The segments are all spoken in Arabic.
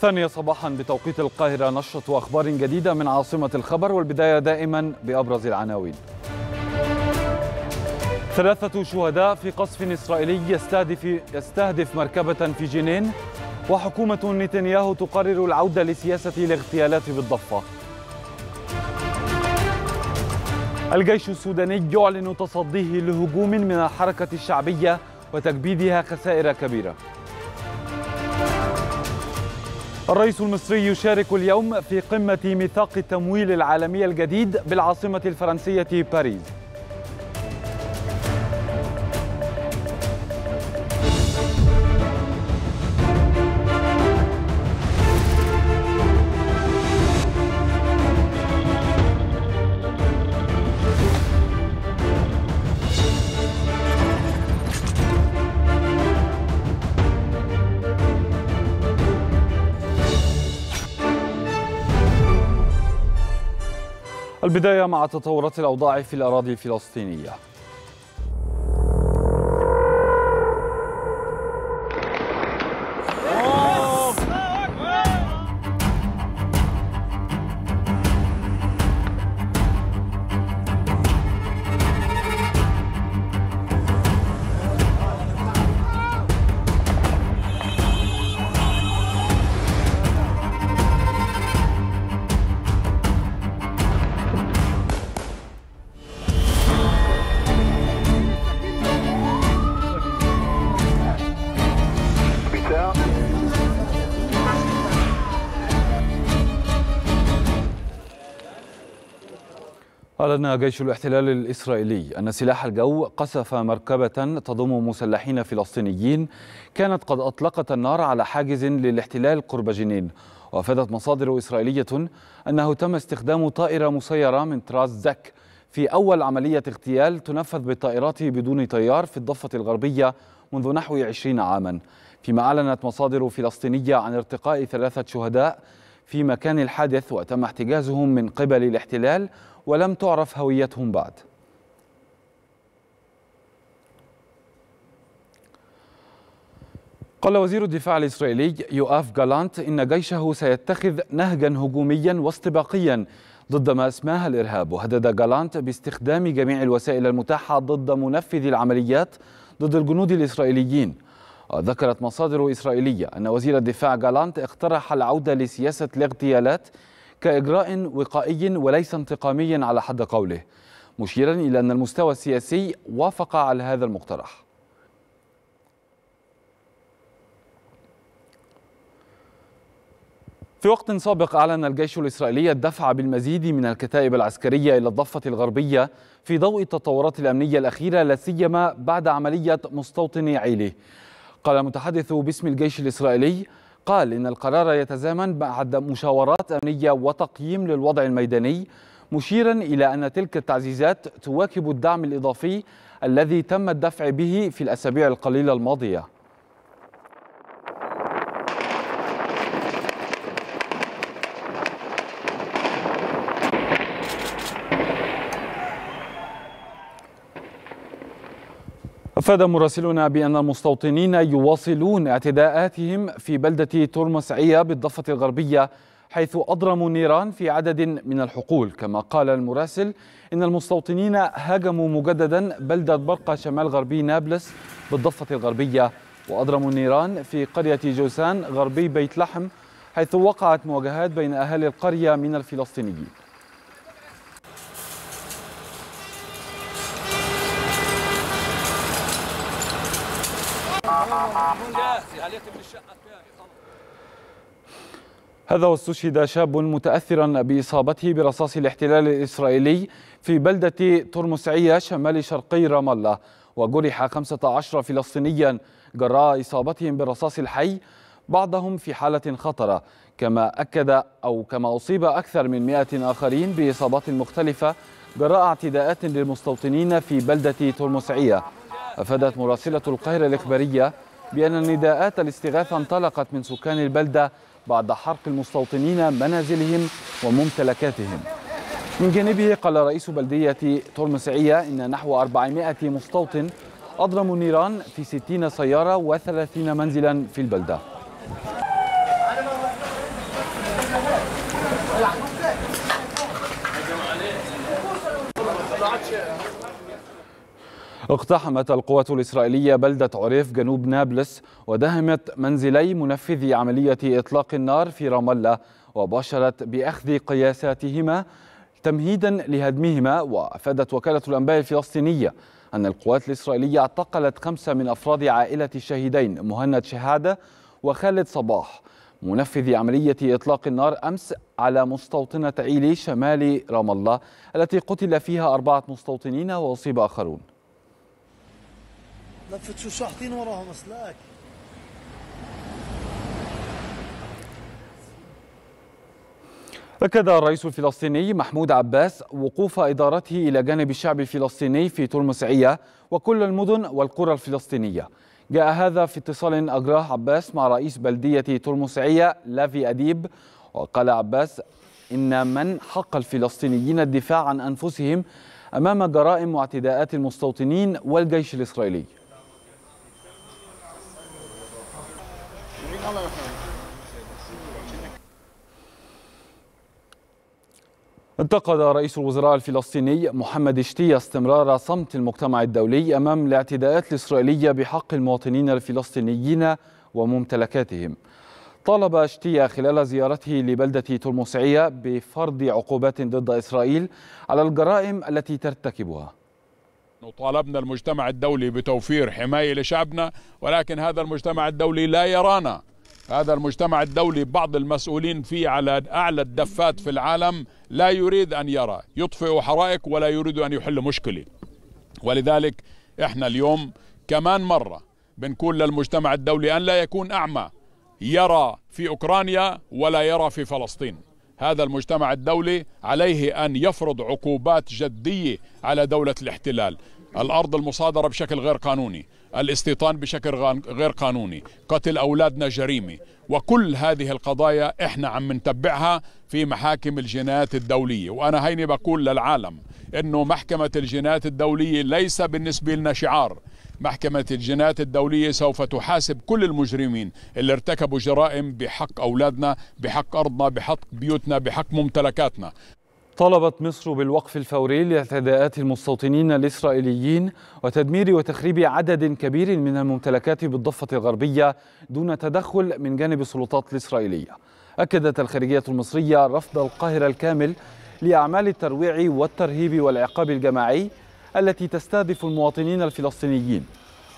الثانية صباحا بتوقيت القاهرة نشرة أخبار جديدة من عاصمة الخبر والبداية دائما بأبرز العناوين ثلاثة شهداء في قصف إسرائيلي يستهدف, يستهدف مركبة في جنين وحكومة نتنياهو تقرر العودة لسياسة الاغتيالات بالضفة الجيش السوداني يعلن تصديه لهجوم من الحركة الشعبية وتكبيدها خسائر كبيرة الرئيس المصري يشارك اليوم في قمة ميثاق التمويل العالمي الجديد بالعاصمة الفرنسية باريس البداية مع تطورات الأوضاع في الأراضي الفلسطينية أعلن جيش الاحتلال الإسرائيلي أن سلاح الجو قصف مركبة تضم مسلحين فلسطينيين كانت قد أطلقت النار على حاجز للاحتلال قرب جنين وأفادت مصادر إسرائيلية أنه تم استخدام طائرة مسيرة من طراز زك في أول عملية اغتيال تنفذ بالطائرات بدون طيار في الضفة الغربية منذ نحو 20 عاما فيما أعلنت مصادر فلسطينية عن ارتقاء ثلاثة شهداء في مكان الحادث وتم احتجازهم من قبل الاحتلال ولم تعرف هويتهم بعد قال وزير الدفاع الإسرائيلي يؤاف جالانت إن جيشه سيتخذ نهجا هجوميا واستباقيا ضد ما اسماها الإرهاب وهدد جالانت باستخدام جميع الوسائل المتاحة ضد منفذي العمليات ضد الجنود الإسرائيليين ذكرت مصادر إسرائيلية أن وزير الدفاع جالانت اقترح العودة لسياسة الاغتيالات كإجراء وقائي وليس انتقامي على حد قوله مشيرا إلى أن المستوى السياسي وافق على هذا المقترح في وقت سابق أعلن الجيش الإسرائيلي الدفع بالمزيد من الكتائب العسكرية إلى الضفة الغربية في ضوء التطورات الأمنية الأخيرة لاسيما بعد عملية مستوطن عيلي قال متحدث باسم الجيش الإسرائيلي قال إن القرار يتزامن بعد مشاورات أمنية وتقييم للوضع الميداني مشيرا إلى أن تلك التعزيزات تواكب الدعم الإضافي الذي تم الدفع به في الأسابيع القليلة الماضية أفاد مراسلنا بأن المستوطنين يواصلون اعتداءاتهم في بلدة تورمسعيه بالضفة الغربية حيث أضرموا نيران في عدد من الحقول كما قال المراسل إن المستوطنين هاجموا مجددا بلدة برقة شمال غربي نابلس بالضفة الغربية وأضرموا النيران في قرية جوسان غربي بيت لحم حيث وقعت مواجهات بين أهالي القرية من الفلسطينيين هذا واستشهد شاب متأثرا بإصابته برصاص الاحتلال الإسرائيلي في بلدة ترمسعية شمال شرقي رام الله وجرح 15 فلسطينيا جراء إصابتهم بالرصاص الحي بعضهم في حالة خطرة كما أكد أو كما أصيب أكثر من 100 آخرين بإصابات مختلفة جراء اعتداءات للمستوطنين في بلدة ترمسعية أفادت مراسلة القاهرة الإخبارية بأن النداءات الاستغاثة انطلقت من سكان البلدة بعد حرق المستوطنين منازلهم وممتلكاتهم من جانبه قال رئيس بلدية تورمسعية إن نحو 400 مستوطن أضرموا النيران في 60 سيارة و30 منزلا في البلدة اقتحمت القوات الإسرائيلية بلدة عريف جنوب نابلس ودهمت منزلي منفذي عملية إطلاق النار في رام الله وباشرت بأخذ قياساتهما تمهيدا لهدمهما وأفادت وكالة الأنباء الفلسطينية أن القوات الإسرائيلية اعتقلت خمسة من أفراد عائلة الشهيدين مهند شهادة وخالد صباح منفذ عملية إطلاق النار أمس على مستوطنة عيلي شمال رام الله التي قتل فيها أربعة مستوطنين وأصيب آخرون لفتشوا شاحطين وراهم اسلاك أكد الرئيس الفلسطيني محمود عباس وقوف إدارته إلى جانب الشعب الفلسطيني في ترمسعية وكل المدن والقرى الفلسطينية جاء هذا في اتصال أجراه عباس مع رئيس بلدية ترمسعية لافي أديب وقال عباس إن من حق الفلسطينيين الدفاع عن أنفسهم أمام جرائم واعتداءات المستوطنين والجيش الإسرائيلي انتقد رئيس الوزراء الفلسطيني محمد شتية استمرار صمت المجتمع الدولي أمام الاعتداءات الإسرائيلية بحق المواطنين الفلسطينيين وممتلكاتهم طالب شتية خلال زيارته لبلدة ترموسعية بفرض عقوبات ضد إسرائيل على الجرائم التي ترتكبها طالبنا المجتمع الدولي بتوفير حماية لشعبنا ولكن هذا المجتمع الدولي لا يرانا هذا المجتمع الدولي بعض المسؤولين فيه على أعلى الدفات في العالم لا يريد أن يرى يطفئ حرائق ولا يريد أن يحل مشكلة ولذلك إحنا اليوم كمان مرة بنقول للمجتمع الدولي أن لا يكون أعمى يرى في أوكرانيا ولا يرى في فلسطين هذا المجتمع الدولي عليه أن يفرض عقوبات جدية على دولة الاحتلال الأرض المصادرة بشكل غير قانوني الاستيطان بشكل غير قانوني قتل أولادنا جريمة وكل هذه القضايا إحنا عم نتبعها في محاكم الجنايات الدولية وأنا هيني بقول للعالم أنه محكمة الجنايات الدولية ليس بالنسبة لنا شعار محكمة الجنايات الدولية سوف تحاسب كل المجرمين اللي ارتكبوا جرائم بحق أولادنا بحق أرضنا بحق بيوتنا بحق ممتلكاتنا طلبت مصر بالوقف الفوري لاعتداءات المستوطنين الإسرائيليين وتدمير وتخريب عدد كبير من الممتلكات بالضفة الغربية دون تدخل من جانب السلطات الإسرائيلية أكدت الخارجية المصرية رفض القاهرة الكامل لأعمال الترويع والترهيب والعقاب الجماعي التي تستهدف المواطنين الفلسطينيين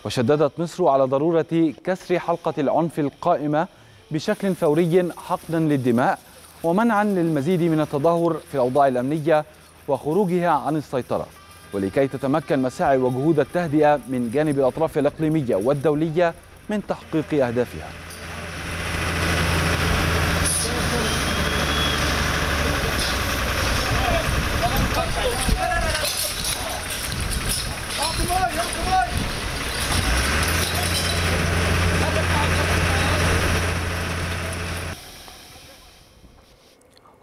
وشددت مصر على ضرورة كسر حلقة العنف القائمة بشكل فوري حقنا للدماء ومنعا للمزيد من التدهور في الأوضاع الأمنية وخروجها عن السيطرة ولكي تتمكن مساعي وجهود التهدئة من جانب الأطراف الإقليمية والدولية من تحقيق أهدافها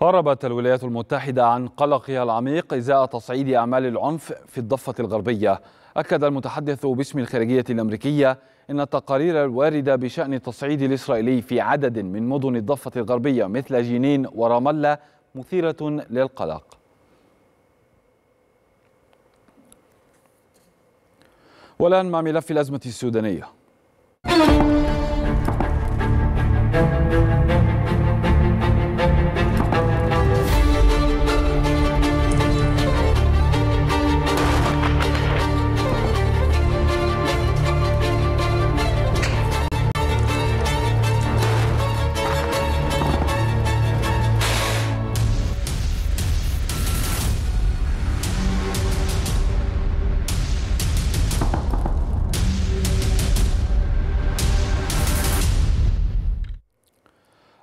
أربت الولايات المتحدة عن قلقها العميق إزاء تصعيد أعمال العنف في الضفة الغربية أكد المتحدث باسم الخارجية الأمريكية أن التقارير الواردة بشأن التصعيد الإسرائيلي في عدد من مدن الضفة الغربية مثل جنين ورام مثيرة للقلق والآن مع ملف الأزمة السودانية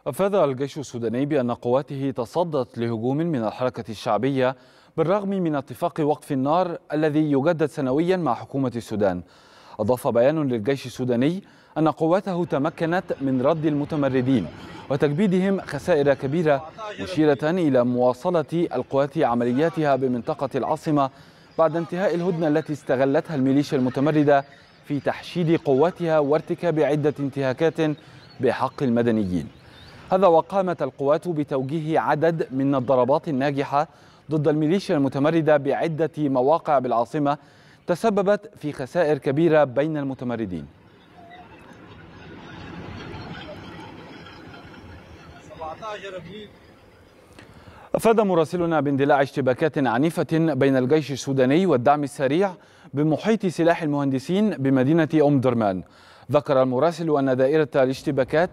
أفاد الجيش السوداني بأن قواته تصدت لهجوم من الحركة الشعبية بالرغم من اتفاق وقف النار الذي يجدد سنويا مع حكومة السودان أضاف بيان للجيش السوداني أن قواته تمكنت من رد المتمردين وتكبيدهم خسائر كبيرة مشيرة إلى مواصلة القوات عملياتها بمنطقة العاصمة بعد انتهاء الهدنة التي استغلتها الميليشيا المتمردة في تحشيد قواتها وارتكاب عدة انتهاكات بحق المدنيين هذا وقامت القوات بتوجيه عدد من الضربات الناجحة ضد الميليشيا المتمردة بعدة مواقع بالعاصمة تسببت في خسائر كبيرة بين المتمردين أفاد مراسلنا باندلاع اشتباكات عنيفة بين الجيش السوداني والدعم السريع بمحيط سلاح المهندسين بمدينة أم درمان ذكر المراسل أن دائرة الاشتباكات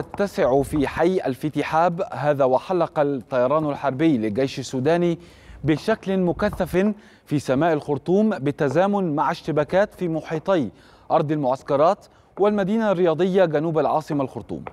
تتسع في حي الفتحاب هذا وحلق الطيران الحربي للجيش السوداني بشكل مكثف في سماء الخرطوم بالتزامن مع اشتباكات في محيطي أرض المعسكرات والمدينة الرياضية جنوب العاصمة الخرطوم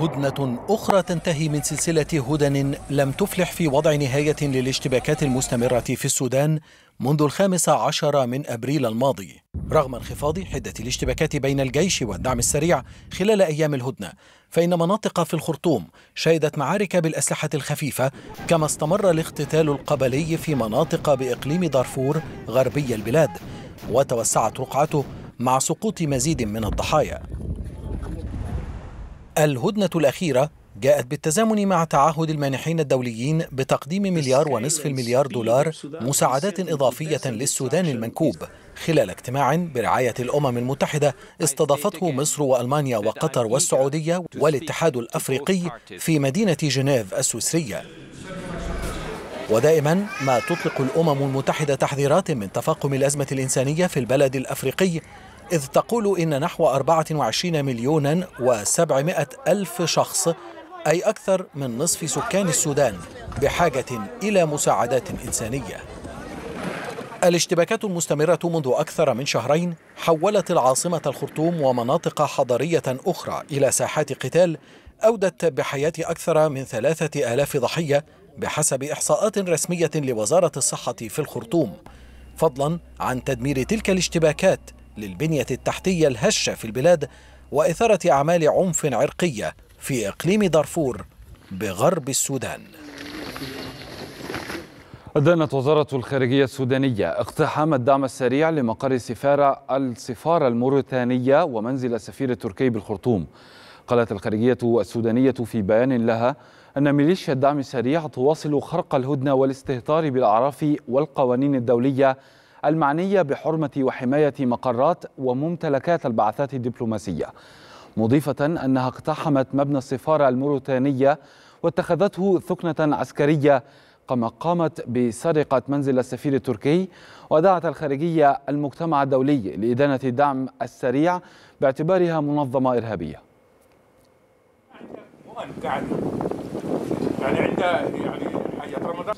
هدنة أخرى تنتهي من سلسلة هدن لم تفلح في وضع نهاية للاشتباكات المستمرة في السودان منذ الخامس عشر من أبريل الماضي رغم انخفاض حدة الاشتباكات بين الجيش والدعم السريع خلال أيام الهدنة فإن مناطق في الخرطوم شهدت معارك بالأسلحة الخفيفة كما استمر الاقتتال القبلي في مناطق بإقليم دارفور غربي البلاد وتوسعت رقعته مع سقوط مزيد من الضحايا الهدنة الأخيرة جاءت بالتزامن مع تعهد المانحين الدوليين بتقديم مليار ونصف المليار دولار مساعدات إضافية للسودان المنكوب خلال اجتماع برعاية الأمم المتحدة استضافته مصر وألمانيا وقطر والسعودية والاتحاد الأفريقي في مدينة جنيف السويسرية ودائما ما تطلق الأمم المتحدة تحذيرات من تفاقم الأزمة الإنسانية في البلد الأفريقي إذ تقول إن نحو 24 مليونا و700 ألف شخص أي أكثر من نصف سكان السودان بحاجة إلى مساعدات إنسانية الاشتباكات المستمرة منذ أكثر من شهرين حولت العاصمة الخرطوم ومناطق حضرية أخرى إلى ساحات قتال أودت بحياة أكثر من ثلاثة آلاف ضحية بحسب إحصاءات رسمية لوزارة الصحة في الخرطوم فضلا عن تدمير تلك الاشتباكات للبنية التحتية الهشة في البلاد وإثارة أعمال عنف عرقية في إقليم دارفور بغرب السودان أدانت وزارة الخارجية السودانية اقتحام الدعم السريع لمقر السفارة السفارة الموريتانية ومنزل السفير التركي بالخرطوم قالت الخارجية السودانية في بيان لها أن ميليشيا الدعم السريع تواصل خرق الهدنة والاستهتار بالأعراف والقوانين الدولية المعنية بحرمة وحماية مقرات وممتلكات البعثات الدبلوماسية مضيفة أنها اقتحمت مبنى السفارة الموريتانية واتخذته ثكنة عسكرية كما قامت بسرقة منزل السفير التركي ودعت الخارجية المجتمع الدولي لإدانة الدعم السريع باعتبارها منظمة إرهابية يعني عندها يعني, يعني, يعني حاجة رمضان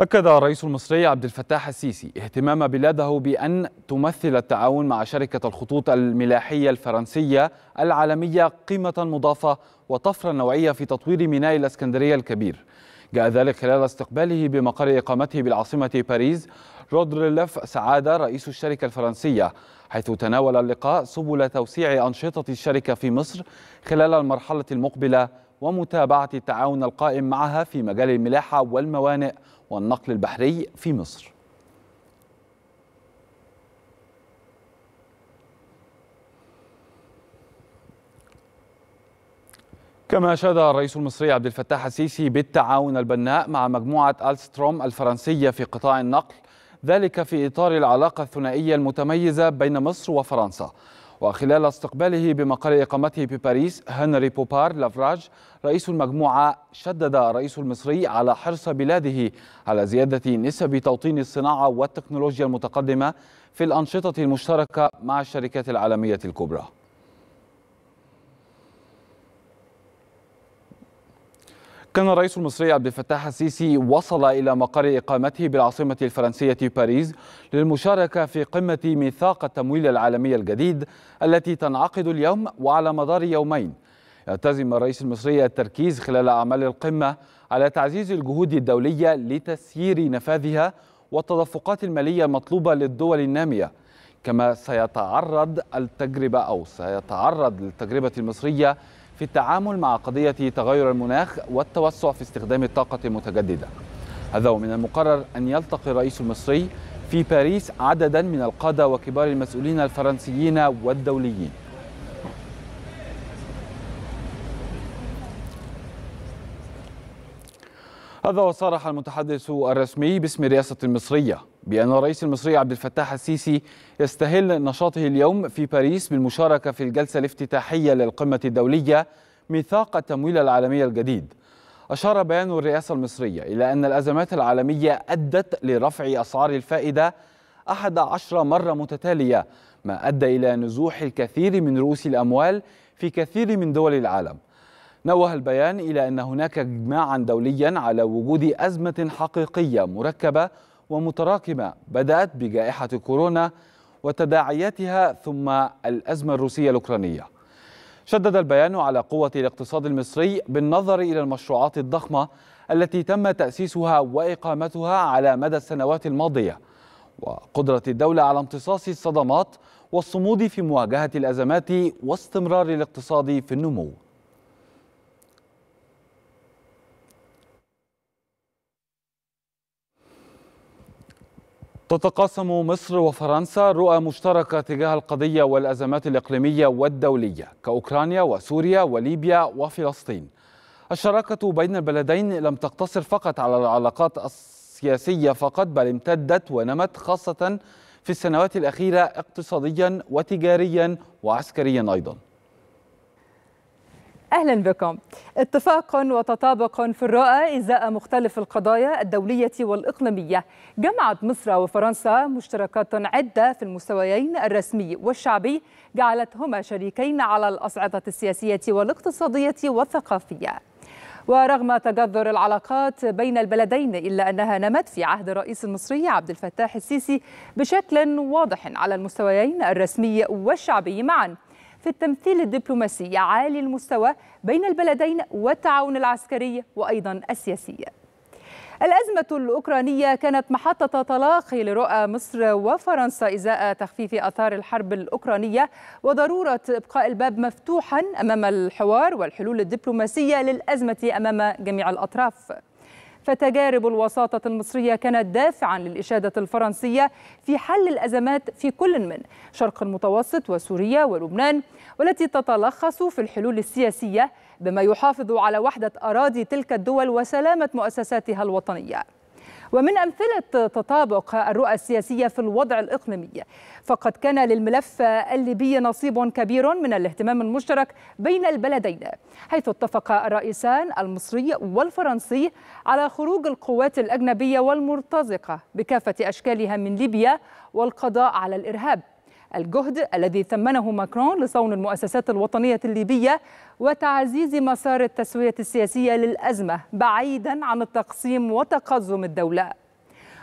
أكد الرئيس المصري عبد الفتاح السيسي اهتمام بلاده بأن تمثل التعاون مع شركة الخطوط الملاحية الفرنسية العالمية قيمة مضافة وطفرة نوعية في تطوير ميناء الإسكندرية الكبير جاء ذلك خلال استقباله بمقر إقامته بالعاصمة باريس رودريلف سعادة رئيس الشركة الفرنسية حيث تناول اللقاء سبل توسيع أنشطة الشركة في مصر خلال المرحلة المقبلة ومتابعة التعاون القائم معها في مجال الملاحة والموانئ والنقل البحري في مصر كما أشاد الرئيس المصري عبد الفتاح السيسي بالتعاون البناء مع مجموعة ألستروم الفرنسية في قطاع النقل ذلك في إطار العلاقة الثنائية المتميزة بين مصر وفرنسا وخلال استقباله بمقر إقامته بباريس هنري بوبار لافراج رئيس المجموعة شدد الرئيس المصري على حرص بلاده على زيادة نسب توطين الصناعة والتكنولوجيا المتقدمة في الأنشطة المشتركة مع الشركات العالمية الكبرى كان الرئيس المصري عبد الفتاح السيسي وصل إلى مقر إقامته بالعاصمة الفرنسية باريس للمشاركة في قمة ميثاق التمويل العالمي الجديد التي تنعقد اليوم وعلى مدار يومين يلتزم الرئيس المصري التركيز خلال أعمال القمة على تعزيز الجهود الدولية لتسيير نفاذها والتدفقات المالية المطلوبة للدول النامية كما سيتعرض التجربة أو سيتعرض للتجربة المصرية في التعامل مع قضية تغير المناخ والتوسع في استخدام الطاقة المتجددة هذا ومن المقرر أن يلتقي الرئيس المصري في باريس عددا من القادة وكبار المسؤولين الفرنسيين والدوليين هذا وصرح المتحدث الرسمي باسم الرئاسة المصرية بأن الرئيس المصري عبد الفتاح السيسي يستهل نشاطه اليوم في باريس بالمشاركة في الجلسة الافتتاحية للقمة الدولية ميثاق التمويل العالمي الجديد أشار بيان الرئاسة المصرية إلى أن الأزمات العالمية أدت لرفع أسعار الفائدة 11 مرة متتالية ما أدى إلى نزوح الكثير من رؤوس الأموال في كثير من دول العالم نوه البيان إلى أن هناك إجماعا دوليا على وجود أزمة حقيقية مركبة ومتراكمة بدأت بجائحة كورونا وتداعياتها ثم الأزمة الروسية الأوكرانية شدد البيان على قوة الاقتصاد المصري بالنظر إلى المشروعات الضخمة التي تم تأسيسها وإقامتها على مدى السنوات الماضية وقدرة الدولة على امتصاص الصدمات والصمود في مواجهة الأزمات واستمرار الاقتصاد في النمو تتقاسم مصر وفرنسا رؤى مشتركة تجاه القضية والأزمات الإقليمية والدولية كأوكرانيا وسوريا وليبيا وفلسطين الشراكة بين البلدين لم تقتصر فقط على العلاقات السياسية فقط بل امتدت ونمت خاصة في السنوات الأخيرة اقتصاديا وتجاريا وعسكريا أيضاً أهلا بكم اتفاق وتطابق في الرؤى إزاء مختلف القضايا الدولية والإقليمية جمعت مصر وفرنسا مشتركات عدة في المستويين الرسمي والشعبي جعلتهما شريكين على الأصعدة السياسية والاقتصادية والثقافية ورغم تجذر العلاقات بين البلدين إلا أنها نمت في عهد الرئيس المصري عبد الفتاح السيسي بشكل واضح على المستويين الرسمي والشعبي معا في التمثيل الدبلوماسي عالي المستوى بين البلدين والتعاون العسكري وأيضا السياسي الأزمة الأوكرانية كانت محطة تلاقي لرؤى مصر وفرنسا إزاء تخفيف أثار الحرب الأوكرانية وضرورة إبقاء الباب مفتوحا أمام الحوار والحلول الدبلوماسية للأزمة أمام جميع الأطراف فتجارب الوساطة المصرية كانت دافعا للإشادة الفرنسية في حل الأزمات في كل من شرق المتوسط وسوريا ولبنان والتي تتلخص في الحلول السياسية بما يحافظ على وحدة أراضي تلك الدول وسلامة مؤسساتها الوطنية ومن أمثلة تطابق الرؤى السياسية في الوضع الإقليمي فقد كان للملف الليبي نصيب كبير من الاهتمام المشترك بين البلدين حيث اتفق الرئيسان المصري والفرنسي على خروج القوات الأجنبية والمرتزقة بكافة أشكالها من ليبيا والقضاء على الإرهاب الجهد الذي ثمنه ماكرون لصون المؤسسات الوطنية الليبية وتعزيز مسار التسوية السياسية للأزمة بعيدا عن التقسيم وتقزم الدولة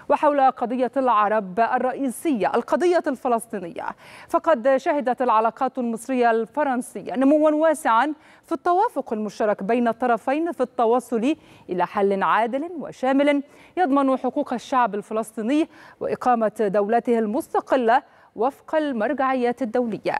وحول قضية العرب الرئيسية القضية الفلسطينية فقد شهدت العلاقات المصرية الفرنسية نموا واسعا في التوافق المشترك بين الطرفين في التوصل إلى حل عادل وشامل يضمن حقوق الشعب الفلسطيني وإقامة دولته المستقلة وفق المرجعيات الدولية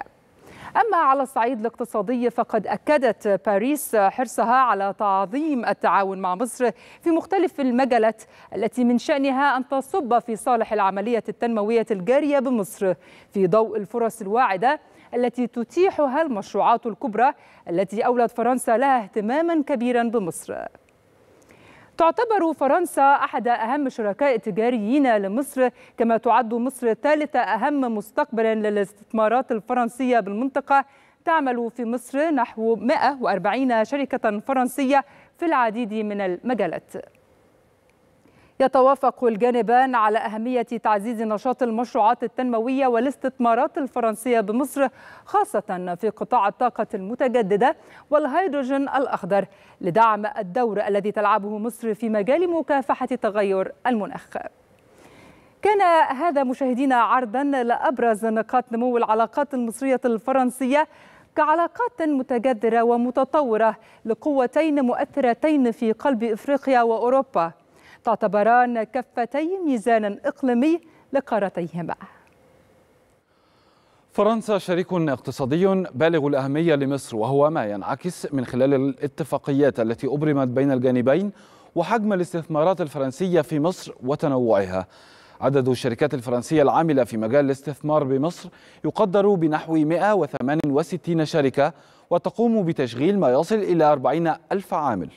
أما على الصعيد الاقتصادي فقد أكدت باريس حرصها على تعظيم التعاون مع مصر في مختلف المجالات التي من شأنها أن تصب في صالح العملية التنموية الجارية بمصر في ضوء الفرص الواعدة التي تتيحها المشروعات الكبرى التي أولت فرنسا لها اهتماما كبيرا بمصر تعتبر فرنسا أحد أهم شركاء التجاريين لمصر كما تعد مصر ثالث أهم مستقبلا للاستثمارات الفرنسية بالمنطقة تعمل في مصر نحو 140 شركة فرنسية في العديد من المجالات يتوافق الجانبان على أهمية تعزيز نشاط المشروعات التنموية والاستثمارات الفرنسية بمصر خاصة في قطاع الطاقة المتجددة والهيدروجين الأخضر لدعم الدور الذي تلعبه مصر في مجال مكافحة تغير المناخ كان هذا مشاهدينا عرضا لأبرز نقاط نمو العلاقات المصرية الفرنسية كعلاقات متجذرة ومتطورة لقوتين مؤثرتين في قلب إفريقيا وأوروبا تعتبران كفتي ميزان إقليمي لقارتيهما فرنسا شريك اقتصادي بالغ الأهمية لمصر وهو ما ينعكس من خلال الاتفاقيات التي أبرمت بين الجانبين وحجم الاستثمارات الفرنسية في مصر وتنوعها عدد الشركات الفرنسية العاملة في مجال الاستثمار بمصر يقدر بنحو 168 شركة وتقوم بتشغيل ما يصل إلى 40 ألف عامل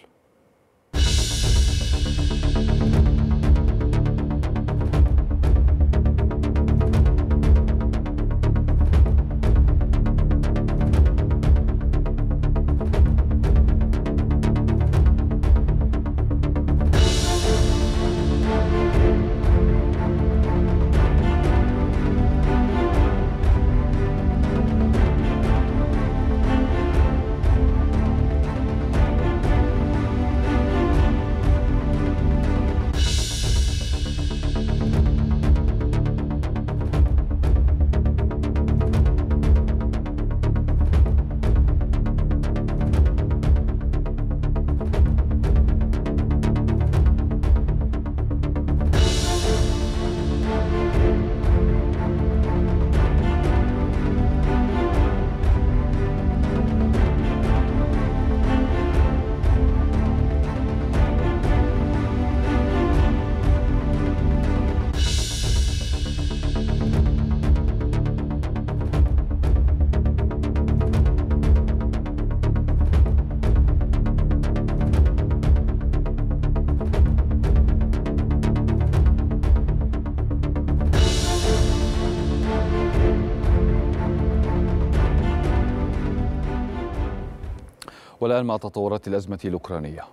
الآن مع تطورات الأزمة الأوكرانية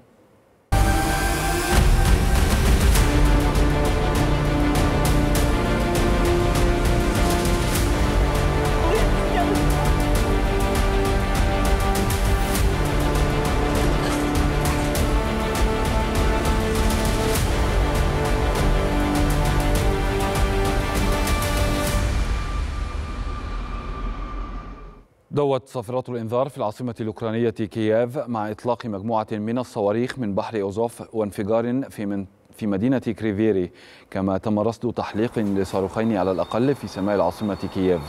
ضوت صافرات الانذار في العاصمة الأوكرانية كييف مع إطلاق مجموعة من الصواريخ من بحر أوزوف وانفجار في من في مدينة كريفيري كما تم رصد تحليق لصاروخين على الأقل في سماء العاصمة كييف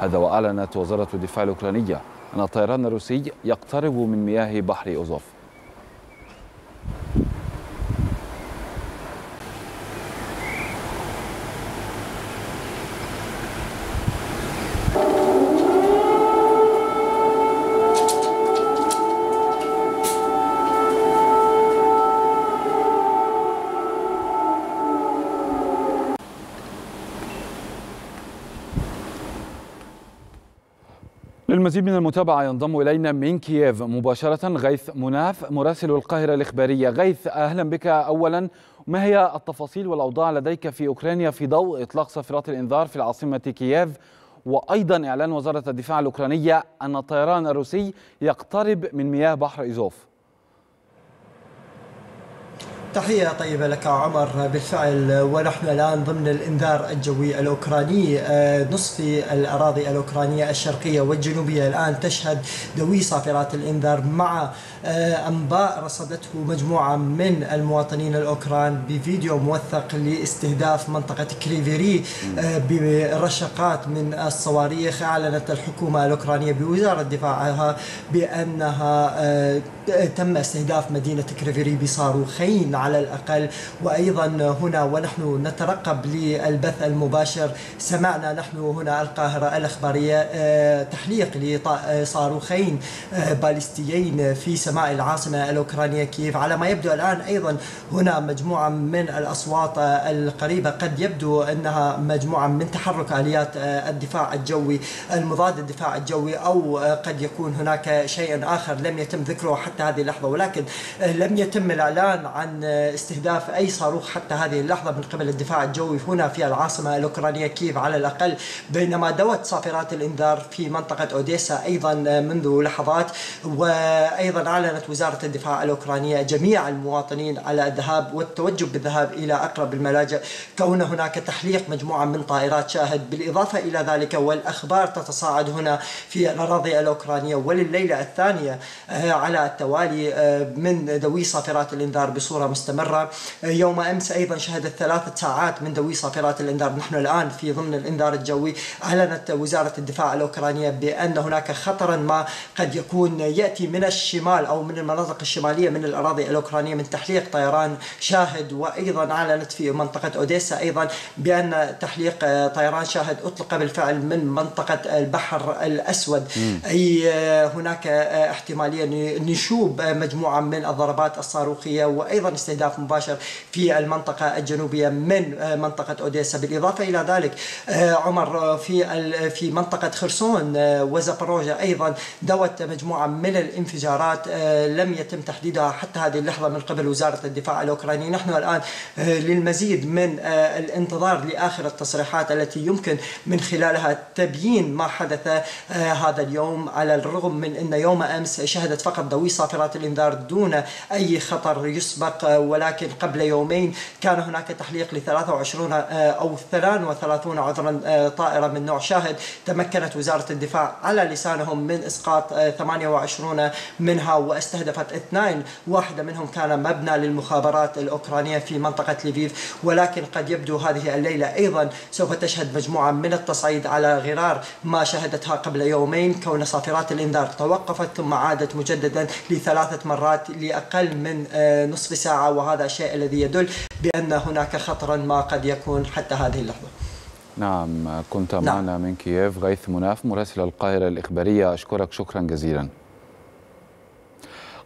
هذا وأعلنت وزارة الدفاع الأوكرانية أن الطيران الروسي يقترب من مياه بحر أوزوف للمزيد من المتابعة ينضم إلينا من كييف مباشرة غيث مناف مراسل القاهرة الإخبارية غيث أهلا بك أولا ما هي التفاصيل والأوضاع لديك في أوكرانيا في ضوء إطلاق صفرات الإنذار في العاصمة كييف وأيضا إعلان وزارة الدفاع الأوكرانية أن الطيران الروسي يقترب من مياه بحر إيزوف تحية طيبة لك عمر بالفعل ونحن الآن ضمن الإنذار الجوي الأوكراني آه، نصف الأراضي الأوكرانية الشرقية والجنوبية الآن تشهد دوي صافرات الإنذار مع آه، أنباء رصدته مجموعة من المواطنين الأوكران بفيديو موثق لاستهداف منطقة كريفيري آه، برشقات من الصواريخ أعلنت الحكومة الأوكرانية بوزارة دفاعها بأنها تم استهداف مدينة كريفيري بصاروخين على الأقل وأيضا هنا ونحن نترقب للبث المباشر سمعنا نحن هنا القاهرة الأخبارية آه، تحليق لصاروخين آه، آه، باليستيين في سماء العاصمة الأوكرانية كييف على ما يبدو الآن أيضا هنا مجموعة من الأصوات القريبة قد يبدو أنها مجموعة من تحرك آليات الدفاع الجوي المضاد الدفاع الجوي أو قد يكون هناك شيء آخر لم يتم ذكره حتى هذه اللحظة ولكن لم يتم الإعلان عن استهداف أي صاروخ حتى هذه اللحظة من قبل الدفاع الجوي هنا في العاصمة الأوكرانية كييف على الأقل بينما دوت صافرات الإنذار في منطقة أوديسا أيضا منذ لحظات وأيضا أعلنت وزارة الدفاع الأوكرانية جميع المواطنين على الذهاب والتوجب بالذهاب إلى أقرب الملاجئ كون هناك تحليق مجموعة من طائرات شاهد بالإضافة إلى ذلك والأخبار تتصاعد هنا في الأراضي الأوكرانية ولليلة الثانية آه، على التوالي آه، من ذوي صافرات الإنذار بصورة مستمرة يوم أمس أيضا شهدت ثلاث ساعات من دوي صافرات الإنذار نحن الآن في ضمن الإنذار الجوي أعلنت وزارة الدفاع الأوكرانية بأن هناك خطرا ما قد يكون يأتي من الشمال أو من المناطق الشمالية من الأراضي الأوكرانية من تحليق طيران شاهد وأيضا أعلنت في منطقة أوديسا أيضا بأن تحليق طيران شاهد أطلق بالفعل من منطقة البحر الأسود أي هناك احتمالية نشوب مجموعة من الضربات الصاروخية وأيضا استهداف مباشر في المنطقة الجنوبية من آه، منطقة أوديسا بالإضافة إلى ذلك آه، عمر آه، في في منطقة خرسون وزبروجة أيضا دوت مجموعة من الانفجارات لم يتم تحديدها حتى هذه اللحظة من قبل وزارة الدفاع الأوكراني نحن الآن للمزيد من الانتظار لآخر التصريحات التي يمكن من خلالها تبيين ما حدث هذا اليوم على الرغم من أن يوم أمس شهدت فقط ضوي صافرات الإنذار دون أي خطر يسبق ولكن قبل يومين كان هناك تحليق ل 23 آه، أو 33 عذرا آه، طائرة من نوع شاهد تمكنت وزارة الدفاع على لسانهم من إسقاط 28 آه، منها واستهدفت اثنين واحدة منهم كان مبنى للمخابرات الأوكرانية في منطقة ليفيف ولكن قد يبدو هذه الليلة أيضا سوف تشهد مجموعة من التصعيد على غرار ما شهدتها قبل يومين كون صافرات الإنذار توقفت ثم عادت مجددا لثلاثة مرات لأقل من نصف ساعة وهذا الشيء الذي يدل بأن هناك خطرا ما قد يكون حتى هذه اللحظة نعم كنت نعم. معنا من كييف غيث مناف مراسل القاهرة الإخبارية أشكرك شكرا جزيلا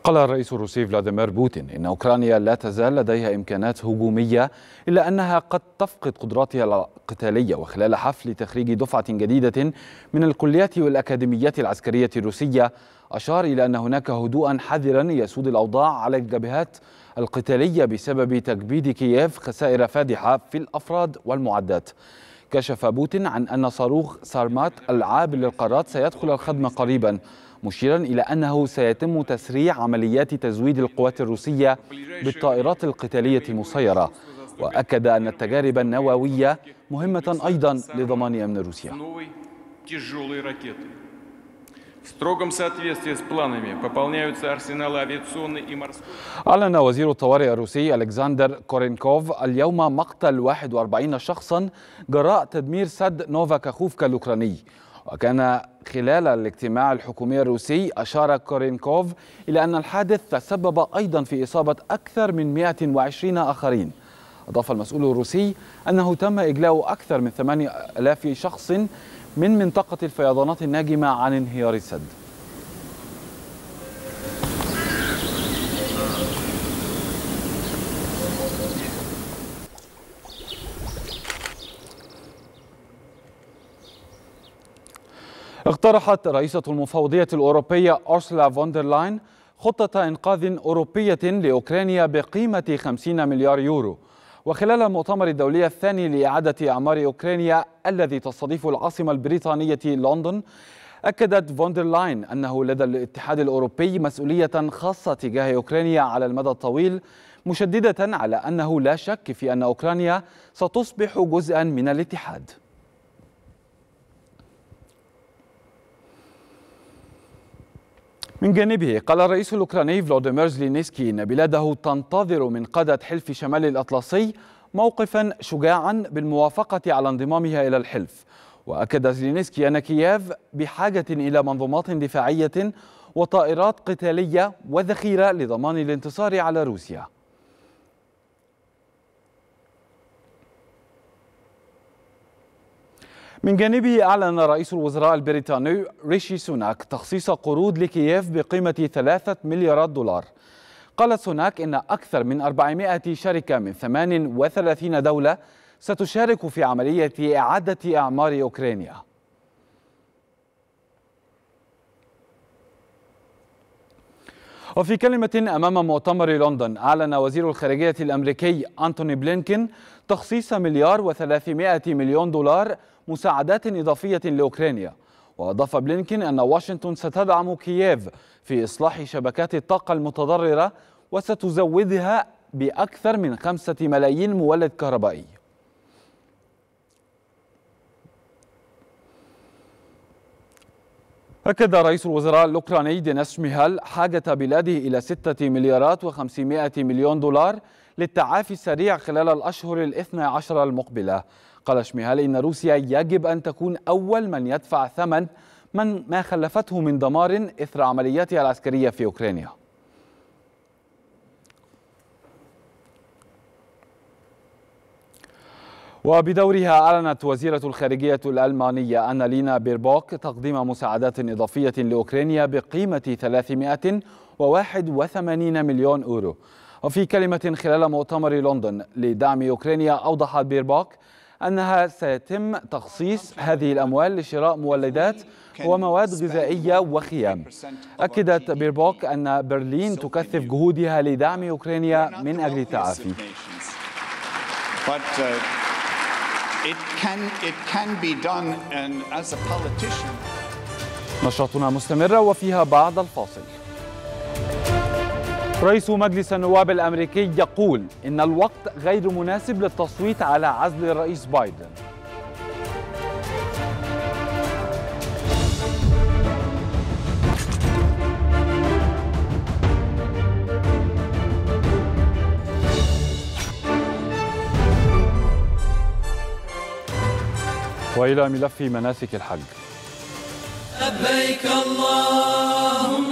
قال الرئيس الروسي فلاديمير بوتين إن أوكرانيا لا تزال لديها إمكانات هجومية إلا أنها قد تفقد قدراتها القتالية وخلال حفل تخريج دفعة جديدة من الكليات والأكاديميات العسكرية الروسية أشار إلى أن هناك هدوءا حذرا يسود الأوضاع على الجبهات القتالية بسبب تكبيد كييف خسائر فادحة في الأفراد والمعدات كشف بوتين عن أن صاروخ سارمات العاب للقارات سيدخل الخدمة قريبا مشيرا إلى أنه سيتم تسريع عمليات تزويد القوات الروسية بالطائرات القتالية المسيرة وأكد أن التجارب النووية مهمة أيضا لضمان أمن روسيا أعلن وزير الطوارئ الروسي ألكسندر كورينكوف اليوم مقتل 41 شخصا جراء تدمير سد نوفا كاخوفكا الأوكراني وكان خلال الاجتماع الحكومي الروسي أشار كورينكوف إلى أن الحادث تسبب أيضا في إصابة أكثر من 120 آخرين أضاف المسؤول الروسي أنه تم إجلاء أكثر من 8000 شخص من منطقة الفيضانات الناجمة عن انهيار السد اقترحت رئيسة المفوضية الأوروبية أرسلا فوندرلاين خطة إنقاذ أوروبية لأوكرانيا بقيمة 50 مليار يورو وخلال المؤتمر الدولي الثاني لإعادة أعمار أوكرانيا الذي تستضيف العاصمة البريطانية لندن أكدت فوندرلاين أنه لدى الاتحاد الأوروبي مسؤولية خاصة تجاه أوكرانيا على المدى الطويل مشددة على أنه لا شك في أن أوكرانيا ستصبح جزءا من الاتحاد من جانبه قال الرئيس الأوكراني فلاديمير زلينسكي إن بلاده تنتظر من قادة حلف شمال الأطلسي موقفا شجاعا بالموافقة على انضمامها إلى الحلف وأكد زلينسكي أن كييف بحاجة إلى منظومات دفاعية وطائرات قتالية وذخيرة لضمان الانتصار على روسيا من جانبه أعلن رئيس الوزراء البريطاني ريشي سوناك تخصيص قروض لكييف بقيمة 3 مليارات دولار قال سوناك إن أكثر من 400 شركة من 38 دولة ستشارك في عملية إعادة إعمار أوكرانيا وفي كلمة أمام مؤتمر لندن أعلن وزير الخارجية الأمريكي أنتوني بلينكين تخصيص مليار و300 مليون دولار مساعدات إضافية لأوكرانيا وأضاف بلينكن أن واشنطن ستدعم كييف في إصلاح شبكات الطاقة المتضررة وستزودها بأكثر من خمسة ملايين مولد كهربائي أكد رئيس الوزراء الأوكراني دينيس ميهال حاجة بلاده إلى 6 مليارات و500 مليون دولار للتعافي السريع خلال الأشهر الاثنى عشر المقبلة قال شميهال إن روسيا يجب أن تكون أول من يدفع ثمن من ما خلفته من دمار إثر عملياتها العسكرية في أوكرانيا وبدورها أعلنت وزيرة الخارجية الألمانية أنالينا بيربوك تقديم مساعدات إضافية لأوكرانيا بقيمة 381 مليون أورو وفي كلمة خلال مؤتمر لندن لدعم أوكرانيا أوضح بيرباك أنها سيتم تخصيص هذه الأموال لشراء مولدات ومواد غذائية وخيام أكدت بيربوك أن برلين تكثف جهودها لدعم أوكرانيا من أجل التعافي نشاطنا مستمرة وفيها بعد الفاصل رئيس مجلس النواب الامريكي يقول ان الوقت غير مناسب للتصويت على عزل الرئيس بايدن والى ملف مناسك الحج لبيك اللهم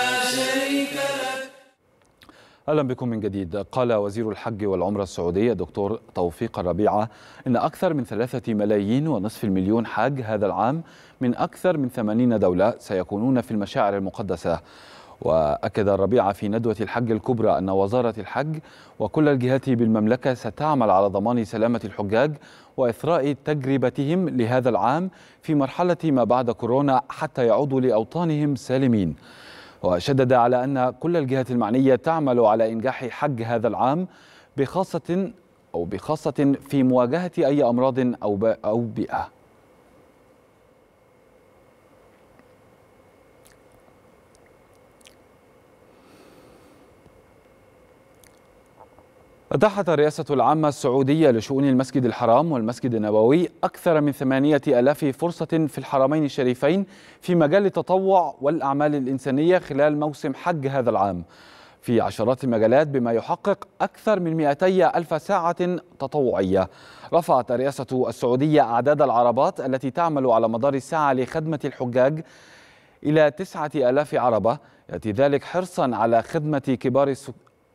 أهلا بكم من جديد قال وزير الحج والعمرة السعودية الدكتور توفيق الربيعة إن أكثر من ثلاثة ملايين ونصف المليون حاج هذا العام من أكثر من ثمانين دولة سيكونون في المشاعر المقدسة وأكد الربيعة في ندوة الحج الكبرى أن وزارة الحج وكل الجهات بالمملكة ستعمل على ضمان سلامة الحجاج وإثراء تجربتهم لهذا العام في مرحلة ما بعد كورونا حتى يعودوا لأوطانهم سالمين وشدد على أن كل الجهات المعنية تعمل على إنجاح حج هذا العام بخاصة أو بخاصة في مواجهة أي أمراض أو بيئة أتاحت الرئاسة العامة السعودية لشؤون المسجد الحرام والمسجد النبوي أكثر من ثمانية ألاف فرصة في الحرمين الشريفين في مجال التطوع والأعمال الإنسانية خلال موسم حج هذا العام في عشرات المجالات بما يحقق أكثر من 200 ألف ساعة تطوعية رفعت الرئاسة السعودية أعداد العربات التي تعمل على مدار الساعة لخدمة الحجاج إلى تسعة ألاف عربة يأتي ذلك حرصا على خدمة كبار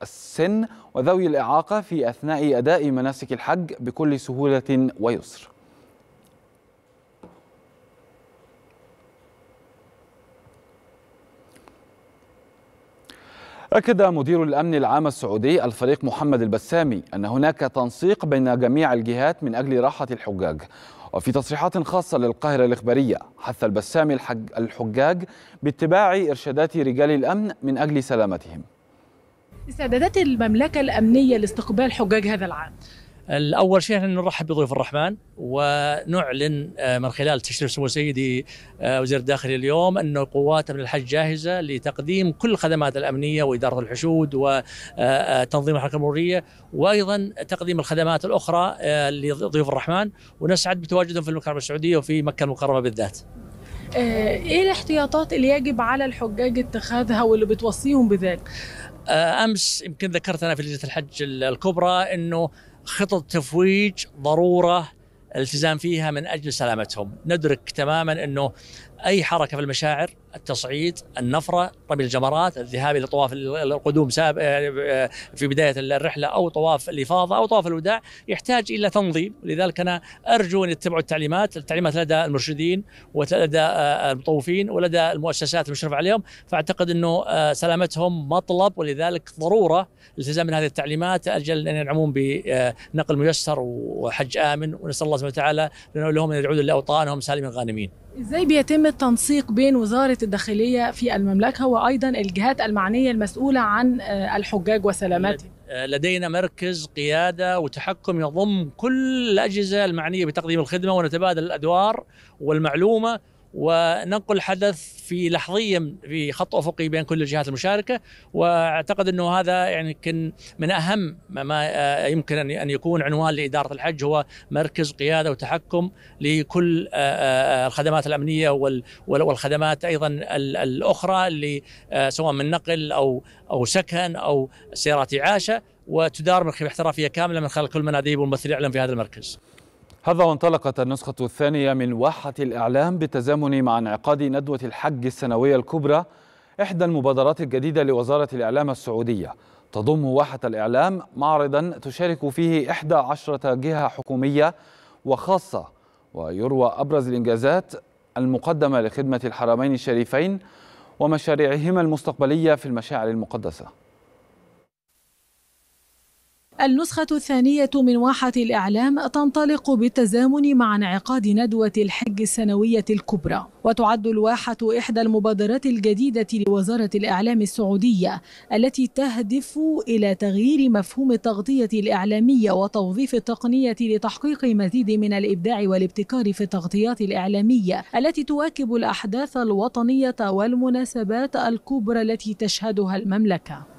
السن وذوي الإعاقة في أثناء أداء مناسك الحج بكل سهولة ويسر أكد مدير الأمن العام السعودي الفريق محمد البسامي أن هناك تنسيق بين جميع الجهات من أجل راحة الحجاج وفي تصريحات خاصة للقاهرة الإخبارية حث البسامي الحج الحجاج باتباع إرشادات رجال الأمن من أجل سلامتهم استعدادات المملكة الأمنية لاستقبال حجاج هذا العام الأول شيء أن نرحب بضيف الرحمن ونعلن آه، من خلال تشريف سمو سيدي آه، وزير الداخلية اليوم أن قوات من الحج جاهزة لتقديم كل الخدمات الأمنية وإدارة الحشود وتنظيم آه، الحركة المرورية وأيضا تقديم الخدمات الأخرى لضيوف الرحمن ونسعد بتواجدهم في المملكة السعودية وفي مكة المكرمة بالذات ايه الاحتياطات اللي يجب على الحجاج اتخاذها واللي بتوصيهم بذلك؟ آه، امس يمكن ذكرت انا في لجنه الحج الكبرى انه خطط تفويج ضروره الالتزام فيها من اجل سلامتهم، ندرك تماما انه اي حركه في المشاعر التصعيد النفره رمي الجمرات الذهاب الى طواف القدوم سابق آه، آه، في بدايه الرحله او طواف الافاضه او طواف الوداع يحتاج الى تنظيم لذلك انا ارجو ان يتبعوا التعليمات التعليمات لدى المرشدين ولدى آه، المطوفين ولدى المؤسسات المشرف عليهم فاعتقد انه سلامتهم مطلب ولذلك ضروره الالتزام من هذه التعليمات اجل ان ينعمون بنقل ميسر وحج امن ونسال الله سبحانه وتعالى لهم ان يعودوا لاوطانهم سالمين غانمين ازاي بيتم التنسيق بين وزاره الداخليه في المملكه وايضا الجهات المعنيه المسؤوله عن آه، الحجاج وسلامتهم؟ لدينا مركز قياده وتحكم يضم كل الاجهزه المعنيه بتقديم الخدمه ونتبادل الادوار والمعلومه وننقل الحدث في لحظيا في خط افقي بين كل الجهات المشاركه واعتقد انه هذا يعني يمكن من اهم ما آه، يمكن ان يكون عنوان لاداره الحج هو مركز قياده وتحكم لكل آه، آه، الخدمات الامنيه والخدمات ايضا الاخرى اللي سواء من نقل او او سكن او سيارات اعاشه وتدار من احترافيه كامله من خلال كل مناديب والمثل الإعلام في هذا المركز. هذا وانطلقت النسخة الثانية من واحة الإعلام بالتزامن مع انعقاد ندوة الحج السنوية الكبرى إحدى المبادرات الجديدة لوزارة الإعلام السعودية تضم واحة الإعلام معرضا تشارك فيه إحدى عشرة جهة حكومية وخاصة ويروى أبرز الإنجازات المقدمة لخدمة الحرمين الشريفين ومشاريعهما المستقبلية في المشاعر المقدسة النسخة الثانية من واحة الإعلام تنطلق بالتزامن مع انعقاد ندوة الحج السنوية الكبرى وتعد الواحة إحدى المبادرات الجديدة لوزارة الإعلام السعودية التي تهدف إلى تغيير مفهوم التغطية الإعلامية وتوظيف التقنية لتحقيق مزيد من الإبداع والابتكار في التغطيات الإعلامية التي تواكب الأحداث الوطنية والمناسبات الكبرى التي تشهدها المملكة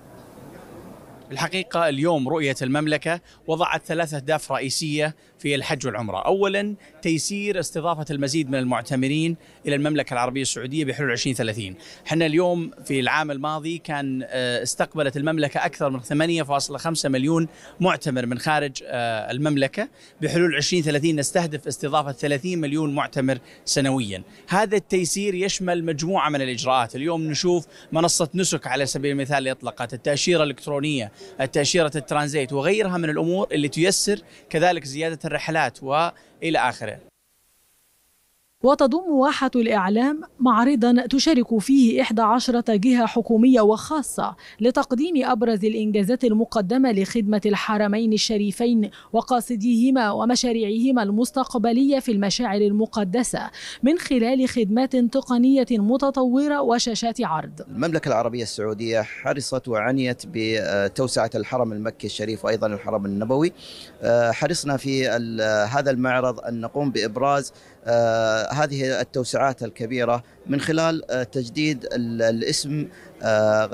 الحقيقة اليوم رؤية المملكة وضعت ثلاث أهداف رئيسية في الحج والعمرة أولا تيسير استضافة المزيد من المعتمرين إلى المملكة العربية السعودية بحلول 2030 حنا اليوم في العام الماضي كان آه، استقبلت المملكة أكثر من 8.5 مليون معتمر من خارج آه، المملكة بحلول 2030 نستهدف استضافة 30 مليون معتمر سنويا هذا التيسير يشمل مجموعة من الإجراءات اليوم نشوف منصة نسك على سبيل المثال اللي أطلقت التأشيرة الإلكترونية التأشيرة الترانزيت وغيرها من الأمور اللي تيسر كذلك زيادة الرحلات والى اخره. وتضم واحة الإعلام معرضا تشارك فيه 11 جهة حكومية وخاصة لتقديم أبرز الإنجازات المقدمة لخدمة الحرمين الشريفين وقاصديهما ومشاريعهما المستقبلية في المشاعر المقدسة من خلال خدمات تقنية متطورة وشاشات عرض المملكة العربية السعودية حرصت وعنيت بتوسعة الحرم المكي الشريف وأيضا الحرم النبوي آه، حرصنا في هذا المعرض أن نقوم بإبراز آه، هذه التوسعات الكبيره من خلال آه، تجديد الاسم آه،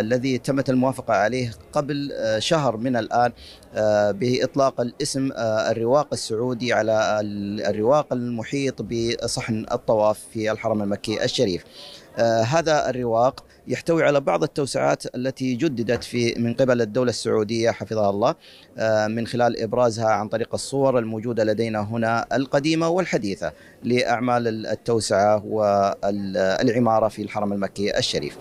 الذي تمت الموافقة عليه قبل آه، شهر من الآن آه، بإطلاق الاسم الرواق السعودي على الرواق المحيط بصحن الطواف في الحرم المكي الشريف هذا الرواق يحتوي على بعض التوسعات التي جددت في من قبل الدولة السعودية حفظها الله من خلال إبرازها عن طريق الصور الموجودة لدينا هنا القديمة والحديثة لأعمال التوسعة والعمارة في الحرم المكي الشريف.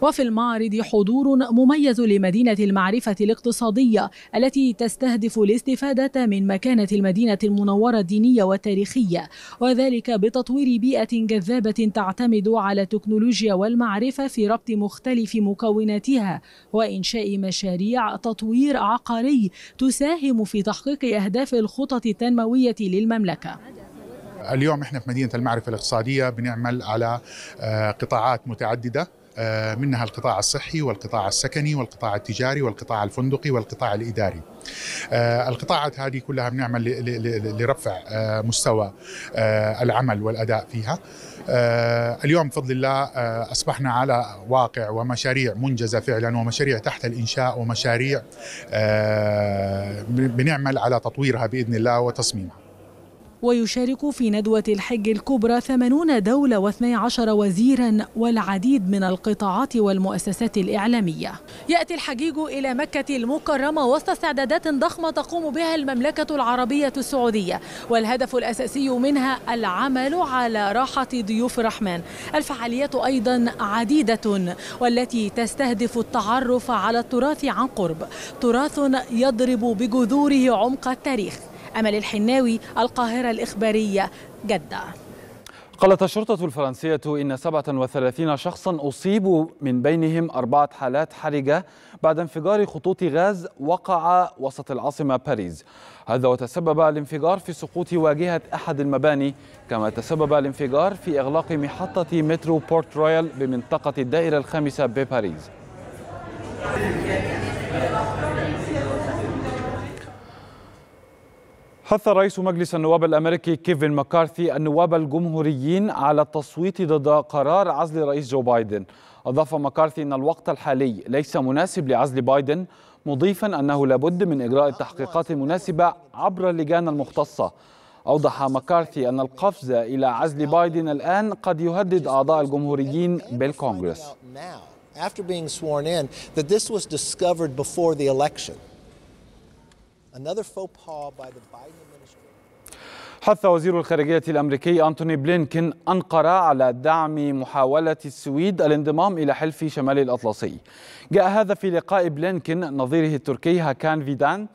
وفي المعرض حضور مميز لمدينة المعرفة الاقتصادية التي تستهدف الاستفادة من مكانة المدينة المنورة الدينية والتاريخية وذلك بتطوير بيئة جذابة تعتمد على التكنولوجيا والمعرفة في ربط مختلف مكوناتها وإنشاء مشاريع تطوير عقاري تساهم في تحقيق أهداف الخطط التنموية للمملكة اليوم احنا في مدينه المعرفه الاقتصاديه بنعمل على آه، قطاعات متعدده آه، منها القطاع الصحي والقطاع السكني والقطاع التجاري والقطاع الفندقي والقطاع الإداري آه، القطاعات هذه كلها بنعمل لرفع آه، مستوى العمل والأداء فيها اليوم بفضل الله أصبحنا على واقع ومشاريع منجزة فعلا ومشاريع تحت الإنشاء ومشاريع بنعمل على تطويرها بإذن الله وتصميمها ويشارك في ندوة الحج الكبرى 80 دولة و12 وزيرا والعديد من القطاعات والمؤسسات الإعلامية يأتي الحجيج إلى مكة المكرمة وسط استعدادات ضخمة تقوم بها المملكة العربية السعودية والهدف الأساسي منها العمل على راحة ضيوف الرحمن الفعاليات أيضا عديدة والتي تستهدف التعرف على التراث عن قرب تراث يضرب بجذوره عمق التاريخ أمل الحناوي القاهرة الإخبارية جدة قالت الشرطة الفرنسية إن 37 شخصا أصيبوا من بينهم أربعة حالات حرجة بعد انفجار خطوط غاز وقع وسط العاصمة باريس هذا وتسبب الانفجار في سقوط واجهة أحد المباني كما تسبب الانفجار في إغلاق محطة مترو بورت رويال بمنطقة الدائرة الخامسة بباريس حث رئيس مجلس النواب الامريكي كيفن مكارثي النواب الجمهوريين على التصويت ضد قرار عزل رئيس جو بايدن. اضاف مكارثي ان الوقت الحالي ليس مناسب لعزل بايدن مضيفا انه لابد من اجراء التحقيقات المناسبه عبر اللجان المختصه. اوضح مكارثي ان القفز الى عزل بايدن الان قد يهدد اعضاء الجمهوريين بالكونغرس. After being حث وزير الخارجية الأمريكي أنتوني بلينكن أنقرة على دعم محاولة السويد الانضمام إلى حلف شمال الأطلسي جاء هذا في لقاء بلينكن نظيره التركي هاكان فيدان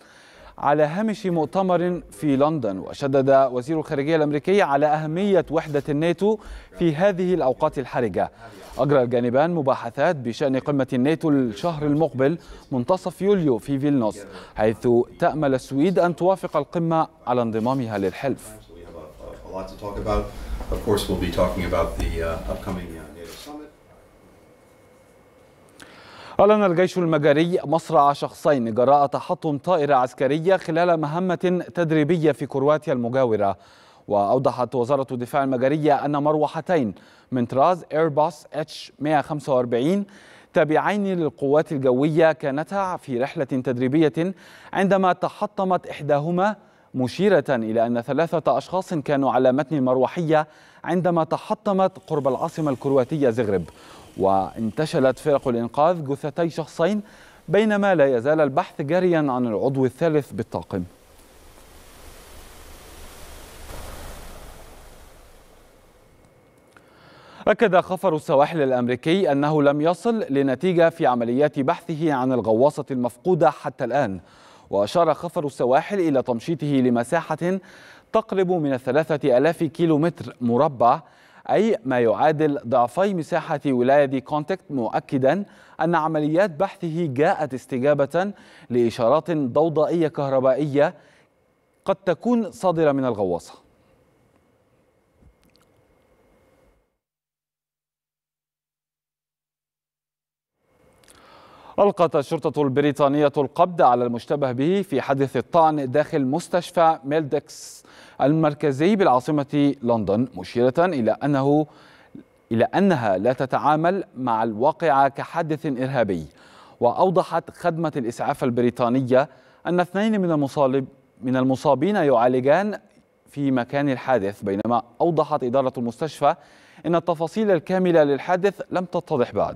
على هامش مؤتمر في لندن وشدد وزير الخارجية الأمريكي على أهمية وحدة الناتو في هذه الأوقات الحرجة أجرى الجانبان مباحثات بشأن قمة الناتو الشهر المقبل منتصف يوليو في فيلنوس حيث تأمل السويد أن توافق القمة على انضمامها للحلف uh, uh, أعلن الجيش المجري مصرع شخصين جراء تحطم طائرة عسكرية خلال مهمة تدريبية في كرواتيا المجاورة وأوضحت وزارة الدفاع المجرية أن مروحتين من طراز إيرباص اتش 145 تابعين للقوات الجوية كانتا في رحلة تدريبية عندما تحطمت إحداهما مشيرة إلى أن ثلاثة أشخاص كانوا على متن المروحية عندما تحطمت قرب العاصمة الكرواتية زغرب وانتشلت فرق الإنقاذ جثتي شخصين بينما لا يزال البحث جاريا عن العضو الثالث بالطاقم أكد خفر السواحل الأمريكي أنه لم يصل لنتيجة في عمليات بحثه عن الغواصة المفقودة حتى الآن وأشار خفر السواحل إلى تمشيطه لمساحة تقرب من الثلاثة ألاف كيلومتر مربع أي ما يعادل ضعفي مساحة ولاية كونتكت مؤكدا أن عمليات بحثه جاءت استجابة لإشارات ضوضائية كهربائية قد تكون صادرة من الغواصة ألقت الشرطة البريطانية القبض على المشتبه به في حادث الطعن داخل مستشفى ميلدكس المركزي بالعاصمة لندن مشيرة إلى أنه إلى أنها لا تتعامل مع الواقعة كحادث إرهابي وأوضحت خدمة الإسعاف البريطانية أن اثنين من المصاب من المصابين يعالجان في مكان الحادث بينما أوضحت إدارة المستشفى أن التفاصيل الكاملة للحادث لم تتضح بعد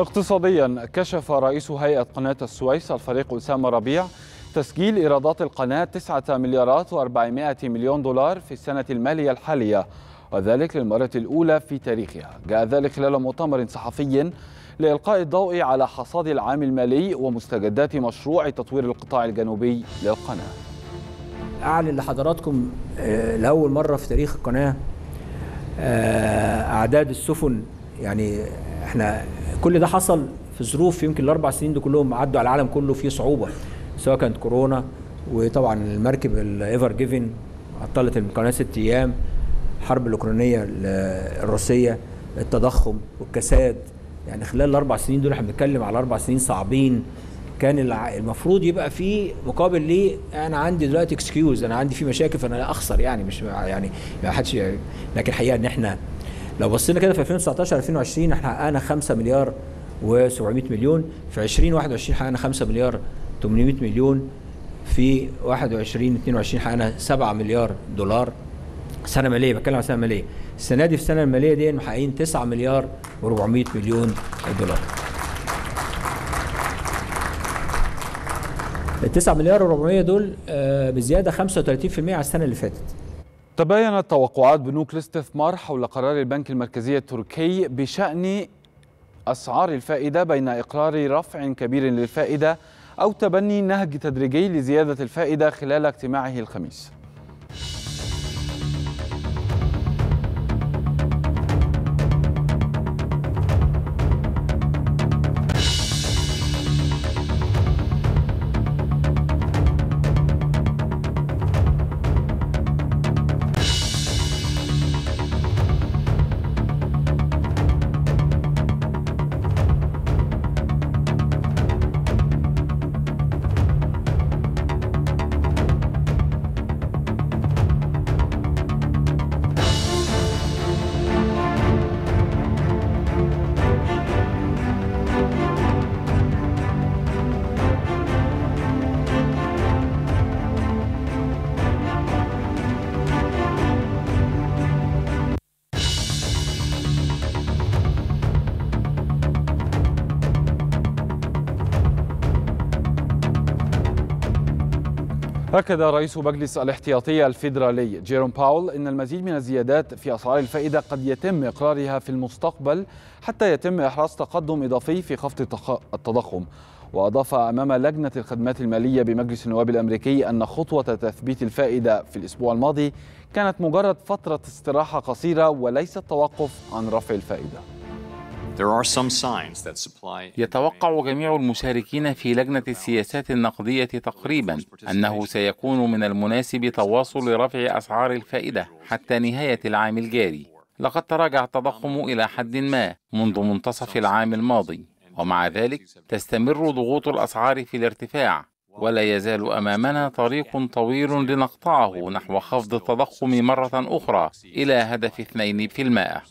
اقتصاديا كشف رئيس هيئة قناة السويس الفريق أسامة ربيع تسجيل إيرادات القناة 9 مليارات و400 مليون دولار في السنة المالية الحالية وذلك للمرة الأولى في تاريخها جاء ذلك خلال مؤتمر صحفي لإلقاء الضوء على حصاد العام المالي ومستجدات مشروع تطوير القطاع الجنوبي للقناة أعلن لحضراتكم آه، لأول مرة في تاريخ القناة آه، أعداد السفن يعني احنا كل ده حصل في ظروف يمكن الاربع سنين دول كلهم عدوا على العالم كله في صعوبه سواء كانت كورونا وطبعا المركب الايفر جيفن عطلت المقاومات ست ايام الحرب الاوكرانيه الروسيه التضخم والكساد يعني خلال الاربع سنين دول احنا بنتكلم على اربع سنين صعبين كان المفروض يبقى في مقابل ليه انا عندي دلوقتي اكسكيوز انا عندي في مشاكل فانا اخسر يعني مش يعني ما حدش يعني، لكن الحقيقه ان احنا لو بصينا كده في 2019 2020 احنا حققنا 5 مليار و700 مليون في 2021 حققنا 5 مليار 800 مليون في 21 22 حققنا 7 مليار دولار سنه ماليه بتكلم عن سنه ماليه السنه دي في السنه الماليه دي محققين 9 مليار و400 مليون دولار ال 9 مليار و400 دول آه، بزياده 35% على السنه اللي فاتت تباينت توقعات بنوك الاستثمار حول قرار البنك المركزي التركي بشأن أسعار الفائدة بين إقرار رفع كبير للفائدة أو تبني نهج تدريجي لزيادة الفائدة خلال اجتماعه الخميس أكد رئيس مجلس الاحتياطي الفيدرالي جيروم باول أن المزيد من الزيادات في أسعار الفائدة قد يتم إقرارها في المستقبل حتى يتم إحراز تقدم إضافي في خفض التضخم وأضاف أمام لجنة الخدمات المالية بمجلس النواب الأمريكي أن خطوة تثبيت الفائدة في الأسبوع الماضي كانت مجرد فترة استراحة قصيرة وليست توقف عن رفع الفائدة يتوقع جميع المشاركين في لجنة السياسات النقدية تقريبا أنه سيكون من المناسب تواصل رفع أسعار الفائدة حتى نهاية العام الجاري لقد تراجع التضخم إلى حد ما منذ منتصف العام الماضي ومع ذلك تستمر ضغوط الأسعار في الارتفاع ولا يزال أمامنا طريق طويل لنقطعه نحو خفض التضخم مرة أخرى إلى هدف 2%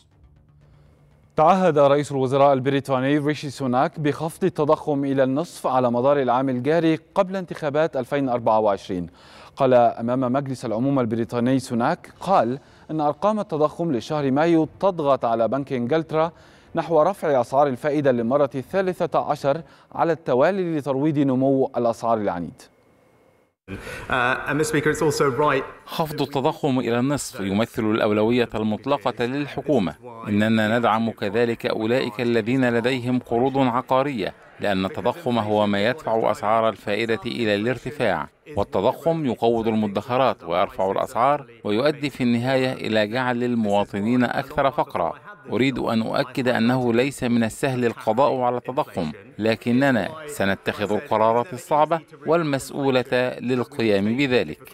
تعهد رئيس الوزراء البريطاني ريشي سوناك بخفض التضخم إلى النصف على مدار العام الجاري قبل انتخابات 2024 قال أمام مجلس العموم البريطاني سوناك قال أن أرقام التضخم لشهر مايو تضغط على بنك إنجلترا نحو رفع أسعار الفائدة للمرة الثالثة عشر على التوالي لترويض نمو الأسعار العنيد Uh, خفض التضخم إلى النصف يمثل الأولوية المطلقة للحكومة إننا ندعم كذلك أولئك الذين لديهم قروض عقارية لأن التضخم هو ما يدفع أسعار الفائدة إلى الارتفاع والتضخم يقوض المدخرات ويرفع الأسعار ويؤدي في النهاية إلى جعل المواطنين أكثر فقرا أريد أن أؤكد أنه ليس من السهل القضاء على التضخم لكننا سنتخذ القرارات الصعبة والمسؤولة للقيام بذلك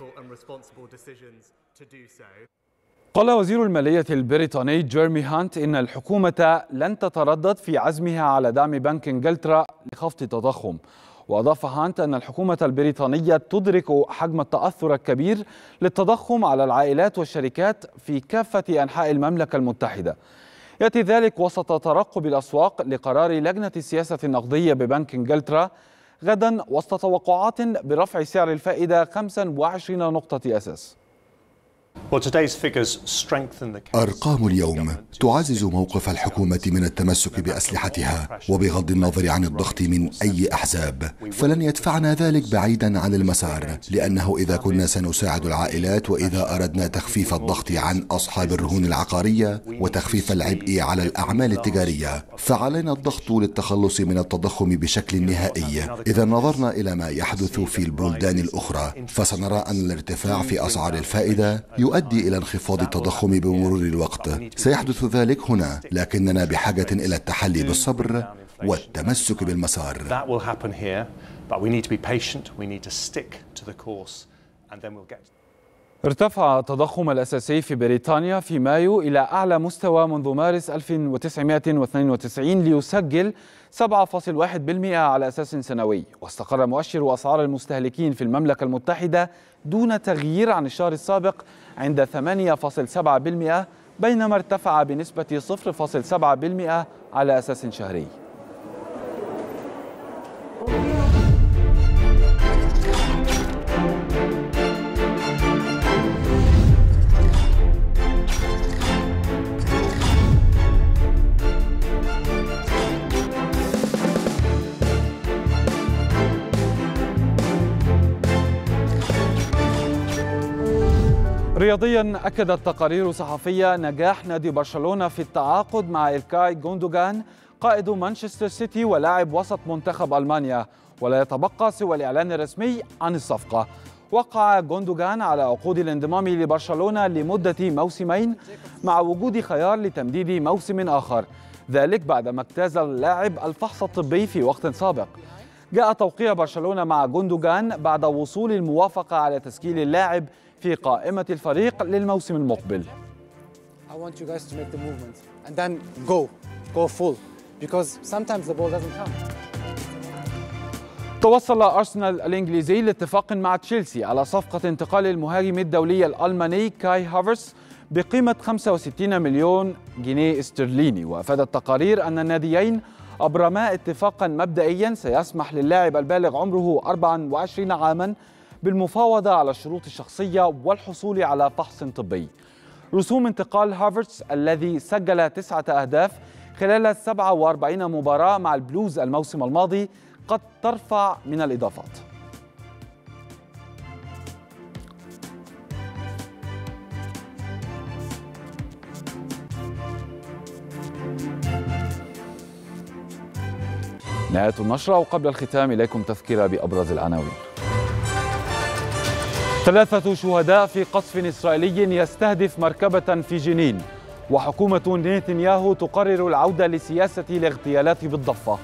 قال وزير المالية البريطاني جيرمي هانت إن الحكومة لن تتردد في عزمها على دعم بنك إنجلترا لخفض التضخم وأضاف هانت أن الحكومة البريطانية تدرك حجم التأثر الكبير للتضخم على العائلات والشركات في كافة أنحاء المملكة المتحدة يأتي ذلك وسط ترقب الأسواق لقرار لجنة السياسة النقدية ببنك إنجلترا غدا وسط توقعات برفع سعر الفائدة 25 نقطة أساس أرقام اليوم تعزز موقف الحكومة من التمسك بأسلحتها وبغض النظر عن الضغط من أي أحزاب فلن يدفعنا ذلك بعيدا عن المسار لأنه إذا كنا سنساعد العائلات وإذا أردنا تخفيف الضغط عن أصحاب الرهون العقارية وتخفيف العبء على الأعمال التجارية فعلينا الضغط للتخلص من التضخم بشكل نهائي إذا نظرنا إلى ما يحدث في البلدان الأخرى فسنرى أن الارتفاع في أسعار الفائدة يؤدي إلى انخفاض التضخم بمرور الوقت سيحدث ذلك هنا لكننا بحاجة إلى التحلي بالصبر والتمسك بالمسار ارتفع التضخم الأساسي في بريطانيا في مايو إلى أعلى مستوى منذ مارس 1992 ليسجل 7.1% على أساس سنوي واستقر مؤشر أسعار المستهلكين في المملكة المتحدة دون تغيير عن الشهر السابق عند 8.7% بينما ارتفع بنسبة 0.7% على أساس شهري رياضيا أكدت تقارير صحفية نجاح نادي برشلونة في التعاقد مع إلكاي جوندوجان قائد مانشستر سيتي ولاعب وسط منتخب ألمانيا ولا يتبقى سوى الإعلان الرسمي عن الصفقة وقع جوندوجان على عقود الانضمام لبرشلونة لمدة موسمين مع وجود خيار لتمديد موسم آخر ذلك بعدما اجتاز اللاعب الفحص الطبي في وقت سابق جاء توقيع برشلونة مع جوندوجان بعد وصول الموافقة على تسجيل اللاعب في قائمة الفريق للموسم المقبل I want you guys to make the movement and then go, go full because sometimes the ball doesn't come. توصل أرسنال الإنجليزي لاتفاق مع تشيلسي على صفقة انتقال المهاجم الدولي الألماني كاي هافرس بقيمة 65 مليون جنيه استرليني وأفادت تقارير أن الناديين أبرما اتفاقا مبدئيا سيسمح للاعب البالغ عمره 24 عاما بالمفاوضة على الشروط الشخصية والحصول على فحص طبي رسوم انتقال هافرتس الذي سجل تسعة أهداف خلال 47 مباراة مع البلوز الموسم الماضي قد ترفع من الإضافات نهاية النشرة وقبل الختام إليكم تذكرة بأبرز العناوين ثلاثة شهداء في قصف إسرائيلي يستهدف مركبة في جنين وحكومة نتنياهو تقرر العودة لسياسة الاغتيالات بالضفة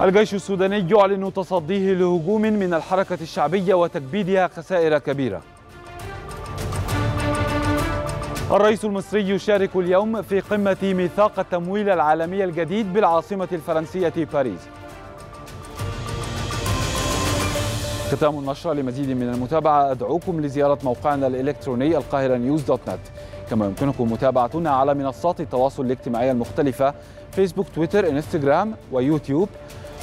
الجيش السوداني يعلن تصديه لهجوم من الحركة الشعبية وتكبيدها خسائر كبيرة الرئيس المصري يشارك اليوم في قمة ميثاق التمويل العالمي الجديد بالعاصمة الفرنسية باريس ختام النشرة لمزيد من المتابعة أدعوكم لزيارة موقعنا الإلكتروني القاهرة نيوز دوت نت كما يمكنكم متابعتنا على منصات التواصل الاجتماعي المختلفة فيسبوك تويتر إنستغرام ويوتيوب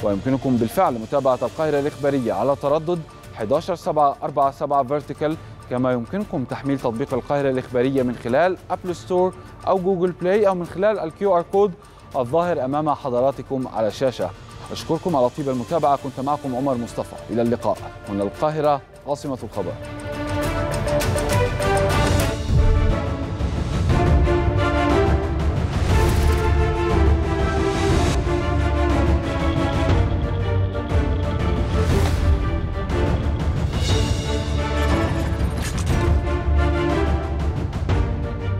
ويمكنكم بالفعل متابعة القاهرة الإخبارية على تردد 11747 فيرتيكال كما يمكنكم تحميل تطبيق القاهرة الإخبارية من خلال أبل ستور أو جوجل بلاي أو من خلال الكيو آر كود الظاهر أمام حضراتكم على الشاشة أشكركم على طيب المتابعة كنت معكم عمر مصطفى إلى اللقاء من القاهرة عاصمة الخبر